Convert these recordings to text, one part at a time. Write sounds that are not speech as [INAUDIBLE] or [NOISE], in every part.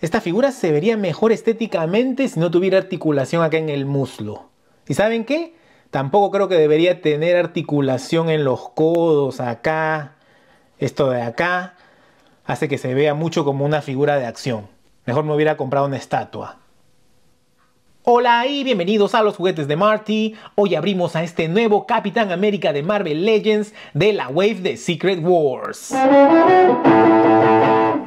Esta figura se vería mejor estéticamente si no tuviera articulación acá en el muslo. ¿Y saben qué? Tampoco creo que debería tener articulación en los codos, acá, esto de acá. Hace que se vea mucho como una figura de acción. Mejor me hubiera comprado una estatua. Hola y bienvenidos a los juguetes de Marty. Hoy abrimos a este nuevo Capitán América de Marvel Legends de la Wave de Secret Wars.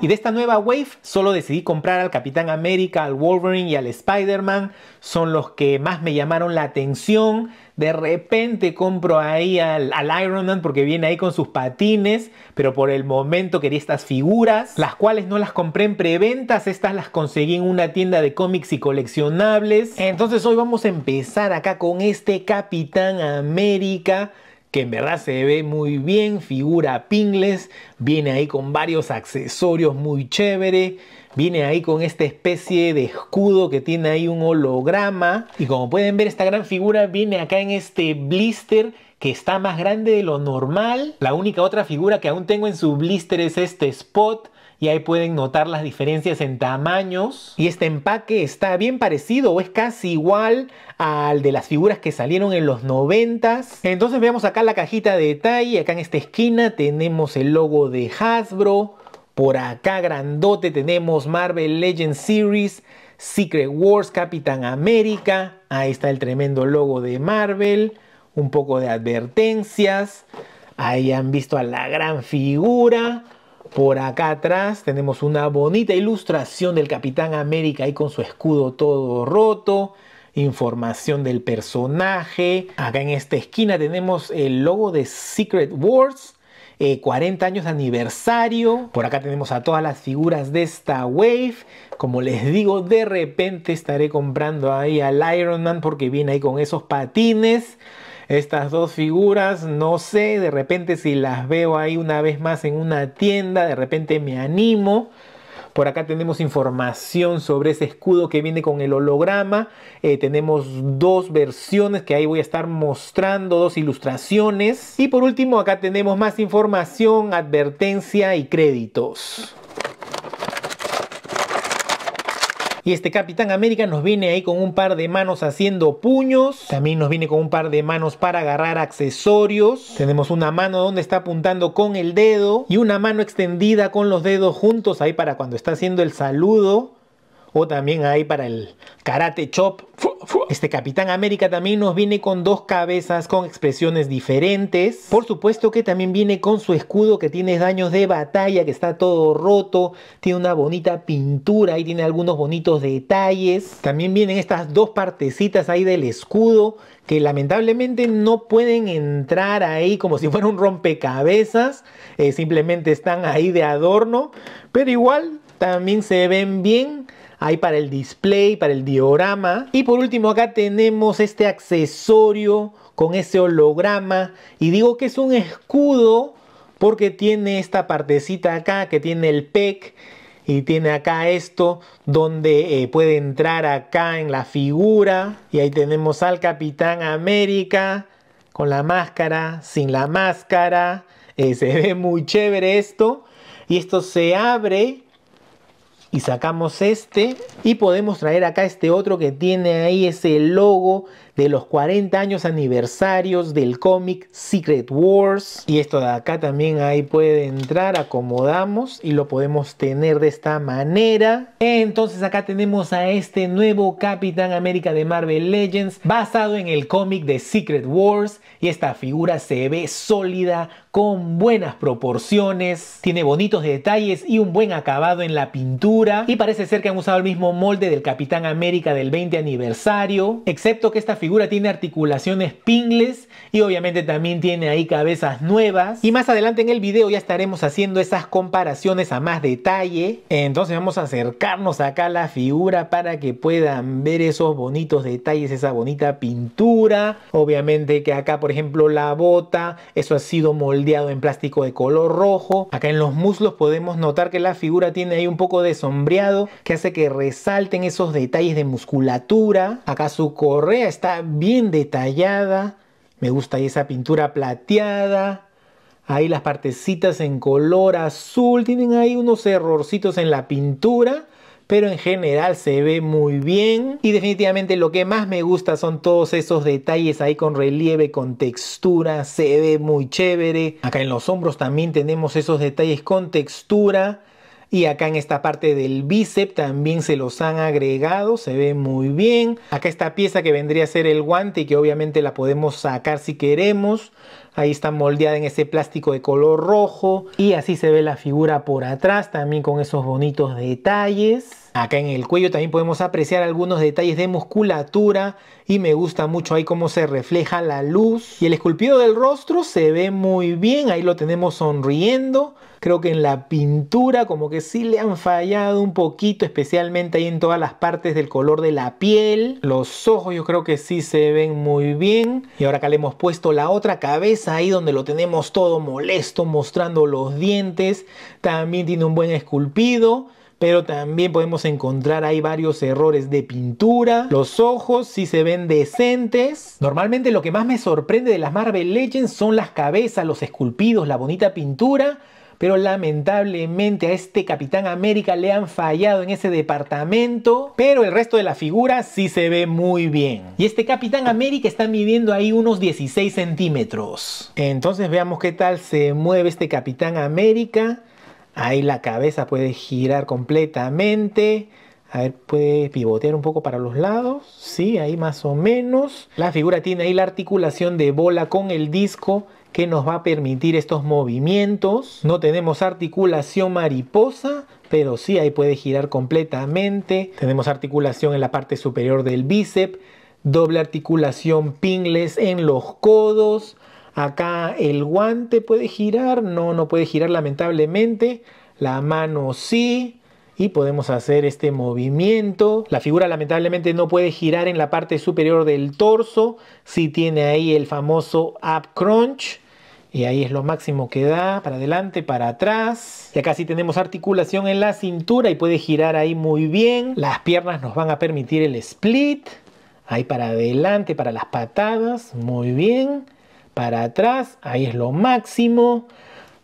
Y de esta nueva wave solo decidí comprar al Capitán América, al Wolverine y al Spider-Man. Son los que más me llamaron la atención. De repente compro ahí al, Iron Man porque viene ahí con sus patines. Pero por el momento quería estas figuras, las cuales no las compré en preventas. Estas las conseguí en una tienda de cómics y coleccionables. Entonces hoy vamos a empezar acá con este Capitán América que en verdad se ve muy bien, figura pingles, viene ahí con varios accesorios muy chévere, viene ahí con esta especie de escudo que tiene ahí un holograma y como pueden ver esta gran figura viene acá en este blister que está más grande de lo normal. La única otra figura que aún tengo en su blister es este spot y ahí pueden notar las diferencias en tamaños. Y este empaque está bien parecido o es casi igual al de las figuras que salieron en los 90s. Entonces veamos acá la cajita de detalle, acá en esta esquina tenemos el logo de Hasbro. Por acá grandote tenemos Marvel Legends Series, Secret Wars, Capitán América. Ahí está el tremendo logo de Marvel. Un poco de advertencias. Ahí han visto a la gran figura. Por acá atrás tenemos una bonita ilustración del Capitán América ahí con su escudo todo roto. Información del personaje. Acá en esta esquina tenemos el logo de Secret Wars. 40 eh, años de aniversario. Por acá tenemos a todas las figuras de esta wave. Como les digo, de repente estaré comprando ahí al Iron Man porque viene ahí con esos patines. Estas dos figuras, no sé, de repente si las veo ahí una vez más en una tienda, de repente me animo. Por acá tenemos información sobre ese escudo que viene con el holograma. Eh, tenemos dos versiones que ahí voy a estar mostrando, dos ilustraciones. Y por último, acá tenemos más información, advertencia y créditos. Y este Capitán América nos viene ahí con un par de manos haciendo puños. También nos viene con un par de manos para agarrar accesorios. Tenemos una mano donde está apuntando con el dedo y una mano extendida con los dedos juntos ahí para cuando está haciendo el saludo. O también hay para el karate chop. Este Capitán América también nos viene con dos cabezas con expresiones diferentes. Por supuesto que también viene con su escudo que tiene daños de batalla, que está todo roto. Tiene una bonita pintura y tiene algunos bonitos detalles. También vienen estas dos partecitas ahí del escudo que lamentablemente no pueden entrar ahí como si fuera un rompecabezas. Eh, simplemente están ahí de adorno. Pero igual también se ven bien Ahí para el display, para el diorama. Y por último acá tenemos este accesorio con ese holograma. Y digo que es un escudo porque tiene esta partecita acá que tiene el PEC y tiene acá esto donde eh, puede entrar acá en la figura y ahí tenemos al Capitán América con la máscara, sin la máscara, eh, se [LAUGHS] ve muy chévere esto y esto se abre y sacamos este y podemos traer acá este otro que tiene ahí ese logo de los 40 años aniversarios del cómic Secret Wars. Y esto de acá también ahí puede entrar, acomodamos y lo podemos tener de esta manera. Entonces acá tenemos a este nuevo Capitán América de Marvel Legends basado en el cómic de Secret Wars y esta figura se ve sólida con buenas proporciones, tiene bonitos detalles y un buen acabado en la pintura y parece ser que han usado el mismo molde del Capitán América del 20 aniversario, excepto que esta figura tiene articulaciones pingles y obviamente también tiene ahí cabezas nuevas. Y más adelante en el video ya estaremos haciendo esas comparaciones a más detalle. Entonces vamos a acercarnos acá a la figura para que puedan ver esos bonitos detalles, esa bonita pintura. Obviamente que acá por ejemplo la bota, eso ha sido moldeado en plástico de color rojo. Acá en los muslos podemos notar que la figura tiene ahí un poco de sombreado que hace que resalten esos detalles de musculatura. Acá su correa está bien detallada. Me gusta esa pintura plateada. Ahí las partecitas en color azul. Tienen ahí unos errorcitos en la pintura. Pero en general se ve muy bien. Y definitivamente lo que más me gusta son todos esos detalles ahí con relieve, con textura. Se ve muy chévere. Acá en los hombros también tenemos esos detalles con textura y acá en esta parte del bíceps también se los han agregado, se ve muy bien. Acá esta pieza que vendría a ser el guante y que obviamente la podemos sacar si queremos. Ahí está moldeada en ese plástico de color rojo. Y así se ve la figura por atrás, también con esos bonitos detalles. Acá en el cuello también podemos apreciar algunos detalles de musculatura y me gusta mucho ahí cómo se refleja la luz. Y el esculpido del rostro se ve muy bien, ahí lo tenemos sonriendo. Creo que en la pintura como que sí le han fallado un poquito, especialmente ahí en todas las partes del color de la piel. Los ojos yo creo que sí se ven muy bien. Y ahora acá le hemos puesto la otra cabeza ahí donde lo tenemos todo molesto, mostrando los dientes. También tiene un buen esculpido pero también podemos encontrar ahí varios errores de pintura. Los ojos si se ven decentes. Normalmente lo que más me sorprende de las Marvel Legends son las cabezas, los esculpidos, la bonita pintura, pero lamentablemente a este Capitán América le han fallado en ese departamento, pero el resto de la figura sí se ve muy bien. Y este Capitán América está midiendo ahí unos 16 centímetros. Entonces veamos qué tal se mueve este Capitán América. Ahí la cabeza puede girar completamente. A ver, puede pivotear un poco para los lados. Sí, ahí más o menos. La figura tiene ahí la articulación de bola con el disco que nos va a permitir estos movimientos. No tenemos articulación mariposa, pero sí ahí puede girar completamente. Tenemos articulación en la parte superior del bíceps, doble articulación pingles en los codos. Acá el guante puede girar, no, no puede girar lamentablemente. La mano sí, y podemos hacer este movimiento. La figura lamentablemente no puede girar en la parte superior del torso, si tiene ahí el famoso up crunch. Y ahí es lo máximo que da, para adelante, para atrás. Y acá sí tenemos articulación en la cintura y puede girar ahí muy bien. Las piernas nos van a permitir el split. Ahí para adelante, para las patadas, muy bien. Para atrás, ahí es lo máximo.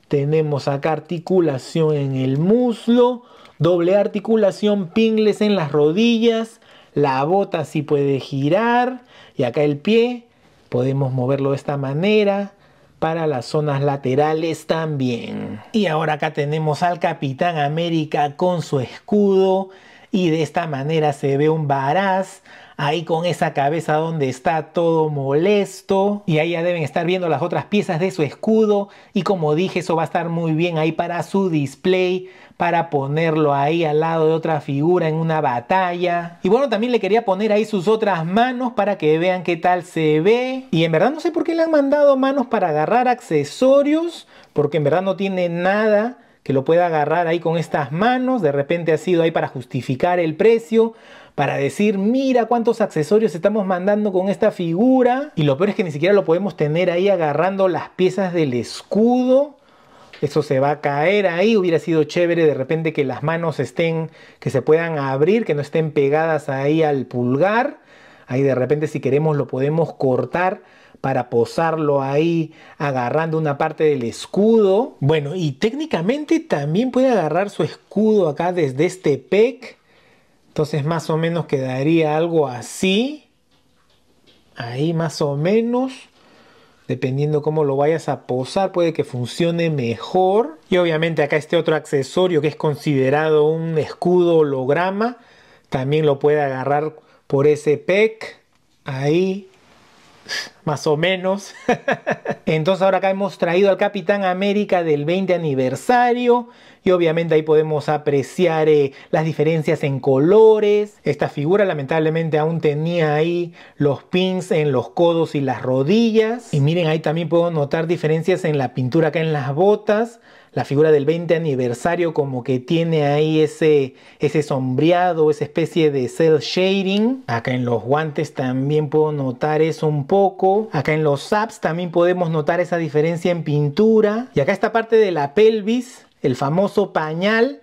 Tenemos acá articulación en el muslo doble articulación, pingles en las rodillas, la bota si puede girar y acá el pie podemos moverlo de esta manera para las zonas laterales también. Y ahora acá tenemos al Capitán América con su escudo y de esta manera se ve un varaz ahí con esa cabeza donde está todo molesto. Y ahí ya deben estar viendo las otras piezas de su escudo. Y como dije, eso va a estar muy bien ahí para su display, para ponerlo ahí al lado de otra figura en una batalla. Y bueno, también le quería poner ahí sus otras manos para que vean qué tal se ve. Y en verdad no sé por qué le han mandado manos para agarrar accesorios, porque en verdad no tiene nada que lo pueda agarrar ahí con estas manos, de repente ha sido ahí para justificar el precio, para decir, mira cuántos accesorios estamos mandando con esta figura, y lo peor es que ni siquiera lo podemos tener ahí agarrando las piezas del escudo, eso se va a caer ahí, hubiera sido chévere de repente que las manos estén, que se puedan abrir, que no estén pegadas ahí al pulgar, ahí de repente si queremos lo podemos cortar para posarlo ahí agarrando una parte del escudo. Bueno, y técnicamente también puede agarrar su escudo acá desde este pec. Entonces más o menos quedaría algo así. Ahí más o menos. Dependiendo cómo lo vayas a posar, puede que funcione mejor. Y obviamente acá este otro accesorio que es considerado un escudo holograma. También lo puede agarrar por ese pec. Ahí más o menos. [LAUGHS] Entonces ahora acá hemos traído al Capitán América del 20 aniversario y obviamente ahí podemos apreciar eh, las diferencias en colores. Esta figura lamentablemente aún tenía ahí los pins en los codos y las rodillas. Y miren ahí también puedo notar diferencias en la pintura acá en las botas la figura del 20 aniversario como que tiene ahí ese, ese sombreado, esa especie de cel shading. Acá en los guantes también puedo notar eso un poco. Acá en los saps también podemos notar esa diferencia en pintura. Y acá esta parte de la pelvis, el famoso pañal,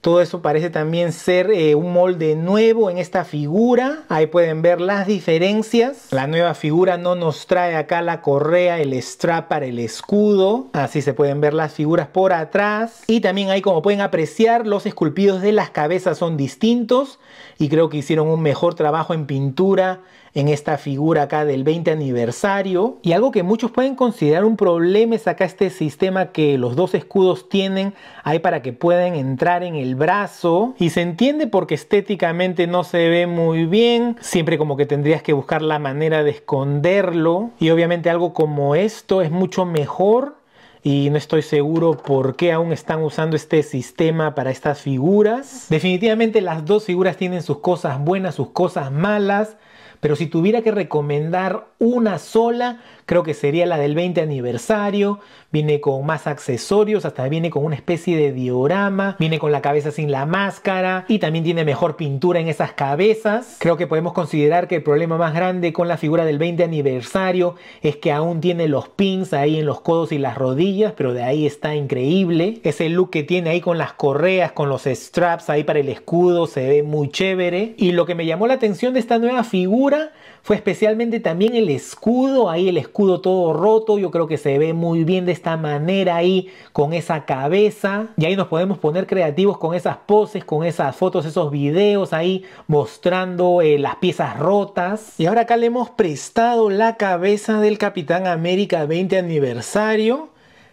todo eso parece también ser eh, un molde nuevo en esta figura. Ahí pueden ver las diferencias. La nueva figura no nos trae acá la correa, el strap para el escudo. Así se pueden ver las figuras por atrás. Y también ahí como pueden apreciar los esculpidos de las cabezas son distintos. Y creo que hicieron un mejor trabajo en pintura en esta figura acá del 20 aniversario. Y algo que muchos pueden considerar un problema es acá este sistema que los dos escudos tienen ahí para que puedan entrar en el brazo. Y se entiende porque estéticamente no se ve muy bien. Siempre como que tendrías que buscar la manera de esconderlo. Y obviamente algo como esto es mucho mejor y no estoy seguro por qué aún están usando este sistema para estas figuras. Definitivamente las dos figuras tienen sus cosas buenas, sus cosas malas. Pero si tuviera que recomendar una sola, creo que sería la del 20 aniversario, viene con más accesorios, hasta viene con una especie de diorama, viene con la cabeza sin la máscara y también tiene mejor pintura en esas cabezas. Creo que podemos considerar que el problema más grande con la figura del 20 aniversario es que aún tiene los pins ahí en los codos y las rodillas, pero de ahí está increíble. Ese look que tiene ahí con las correas, con los straps ahí para el escudo, se ve muy chévere. Y lo que me llamó la atención de esta nueva figura fue especialmente también el escudo, ahí el escudo todo roto, yo creo que se ve muy bien de esta manera ahí con esa cabeza y ahí nos podemos poner creativos con esas poses, con esas fotos, esos videos ahí mostrando eh, las piezas rotas. Y ahora acá le hemos prestado la cabeza del Capitán América 20 aniversario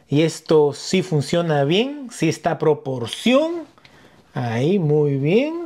y esto sí funciona bien, sí está proporción, ahí muy bien.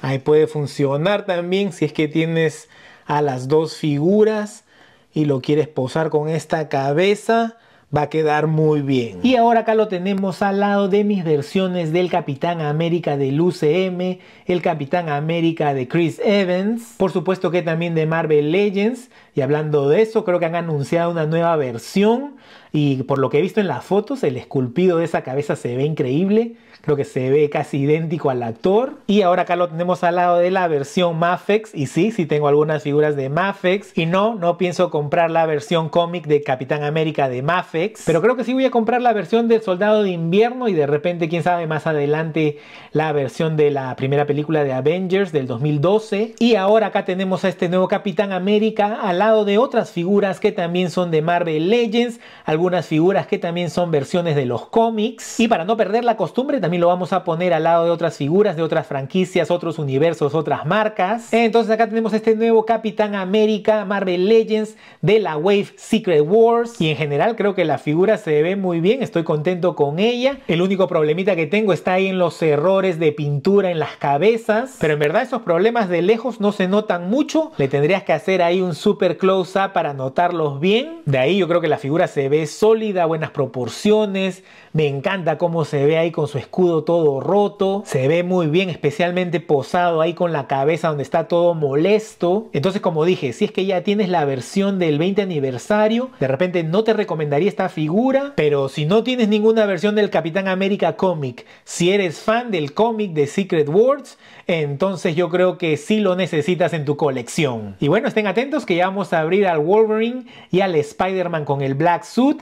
Ahí puede funcionar también si es que tienes a las dos figuras y lo quieres posar con esta cabeza, va a quedar muy bien. Y ahora acá lo tenemos al lado de mis versiones del Capitán América del UCM, el Capitán América de Chris Evans, por supuesto que también de Marvel Legends, y hablando de eso, creo que han anunciado una nueva versión y por lo que he visto en las fotos, el esculpido de esa cabeza se ve increíble. Creo que se ve casi idéntico al actor. Y ahora acá lo tenemos al lado de la versión Mafex. Y sí, sí tengo algunas figuras de Mafex. Y no, no pienso comprar la versión cómic de Capitán América de Mafex. Pero creo que sí voy a comprar la versión del Soldado de Invierno. Y de repente, quién sabe, más adelante la versión de la primera película de Avengers del 2012. Y ahora acá tenemos a este nuevo Capitán América al lado de otras figuras que también son de Marvel Legends algunas figuras que también son versiones de los cómics. Y para no perder la costumbre, también lo vamos a poner al lado de otras figuras, de otras franquicias, otros universos, otras marcas. Entonces acá tenemos este nuevo Capitán América, Marvel Legends, de la Wave Secret Wars. Y en general creo que la figura se ve muy bien, estoy contento con ella. El único problemita que tengo está ahí en los errores de pintura en las cabezas. Pero en verdad esos problemas de lejos no se notan mucho. Le tendrías que hacer ahí un super close-up para notarlos bien. De ahí yo creo que la figura se ve sólida, buenas proporciones. Me encanta cómo se ve ahí con su escudo todo roto. Se ve muy bien, especialmente posado ahí con la cabeza donde está todo molesto. Entonces, como dije, si es que ya tienes la versión del 20 aniversario, de repente no te recomendaría esta figura. Pero si no tienes ninguna versión del Capitán América Comic, si eres fan del cómic de Secret Wars, entonces yo creo que sí lo necesitas en tu colección. Y bueno, estén atentos que ya vamos a abrir al Wolverine y al Spider-Man con el Black Suit